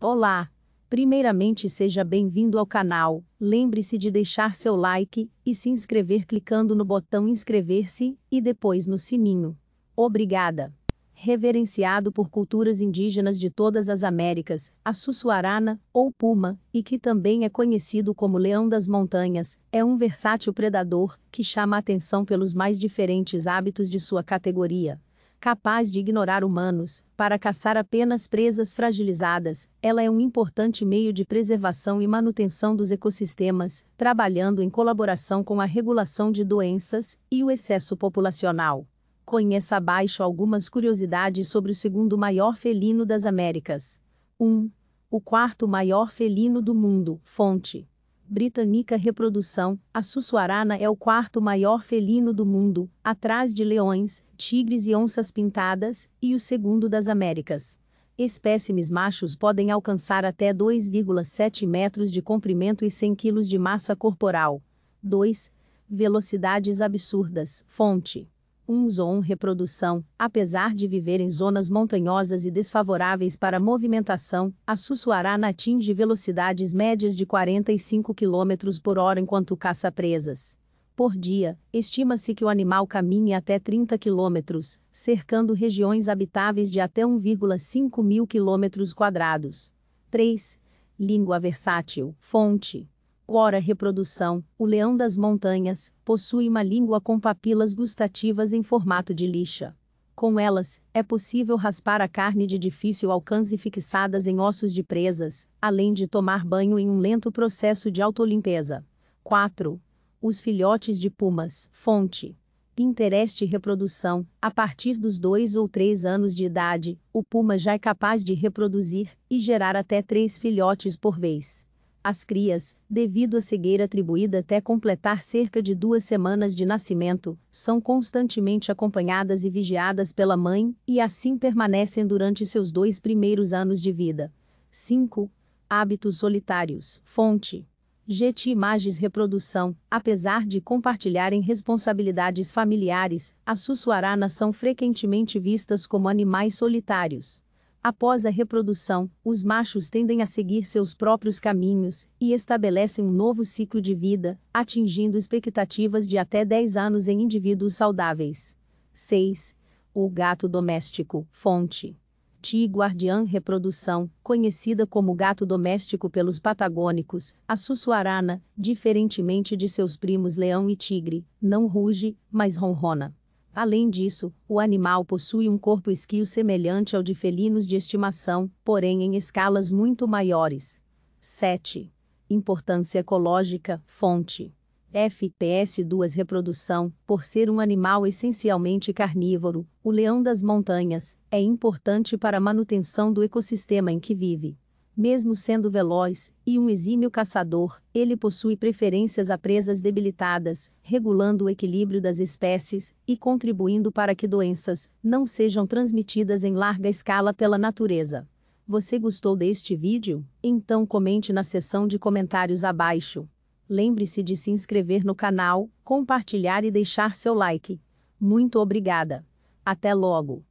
Olá! Primeiramente seja bem-vindo ao canal, lembre-se de deixar seu like e se inscrever clicando no botão inscrever-se e depois no sininho. Obrigada! Reverenciado por culturas indígenas de todas as Américas, a Sussuarana, ou Puma, e que também é conhecido como Leão das Montanhas, é um versátil predador que chama atenção pelos mais diferentes hábitos de sua categoria capaz de ignorar humanos, para caçar apenas presas fragilizadas, ela é um importante meio de preservação e manutenção dos ecossistemas, trabalhando em colaboração com a regulação de doenças e o excesso populacional. Conheça abaixo algumas curiosidades sobre o segundo maior felino das Américas. 1. Um, o quarto maior felino do mundo. Fonte: britânica reprodução, a Sussuarana é o quarto maior felino do mundo, atrás de leões, tigres e onças pintadas, e o segundo das Américas. Espécimes machos podem alcançar até 2,7 metros de comprimento e 100 kg de massa corporal. 2. Velocidades absurdas. Fonte. 1 reprodução, apesar de viver em zonas montanhosas e desfavoráveis para movimentação, a Sussuarana atinge velocidades médias de 45 km por hora enquanto caça presas. Por dia, estima-se que o animal caminhe até 30 km, cercando regiões habitáveis de até 1,5 mil km quadrados. 3. Língua versátil. Fonte. Quora reprodução, o leão das montanhas, possui uma língua com papilas gustativas em formato de lixa. Com elas, é possível raspar a carne de difícil alcance fixadas em ossos de presas, além de tomar banho em um lento processo de autolimpeza. 4. Os filhotes de pumas, fonte. Interesse reprodução. A partir dos 2 ou 3 anos de idade, o puma já é capaz de reproduzir e gerar até 3 filhotes por vez. As crias, devido à cegueira atribuída até completar cerca de duas semanas de nascimento, são constantemente acompanhadas e vigiadas pela mãe, e assim permanecem durante seus dois primeiros anos de vida. 5. Hábitos solitários. Fonte. GT Imagens Reprodução, apesar de compartilharem responsabilidades familiares, as suçuaranas são frequentemente vistas como animais solitários. Após a reprodução, os machos tendem a seguir seus próprios caminhos e estabelecem um novo ciclo de vida, atingindo expectativas de até 10 anos em indivíduos saudáveis. 6. O gato doméstico, fonte. Ti Guardian Reprodução, conhecida como gato doméstico pelos patagônicos, a sussuarana, diferentemente de seus primos leão e tigre, não ruge, mas ronrona. Além disso, o animal possui um corpo esquio semelhante ao de felinos de estimação, porém em escalas muito maiores. 7. Importância ecológica, fonte. FPS 2 Reprodução, por ser um animal essencialmente carnívoro, o leão das montanhas é importante para a manutenção do ecossistema em que vive. Mesmo sendo veloz e um exímio caçador, ele possui preferências a presas debilitadas, regulando o equilíbrio das espécies e contribuindo para que doenças não sejam transmitidas em larga escala pela natureza. Você gostou deste vídeo? Então comente na seção de comentários abaixo. Lembre-se de se inscrever no canal, compartilhar e deixar seu like. Muito obrigada. Até logo!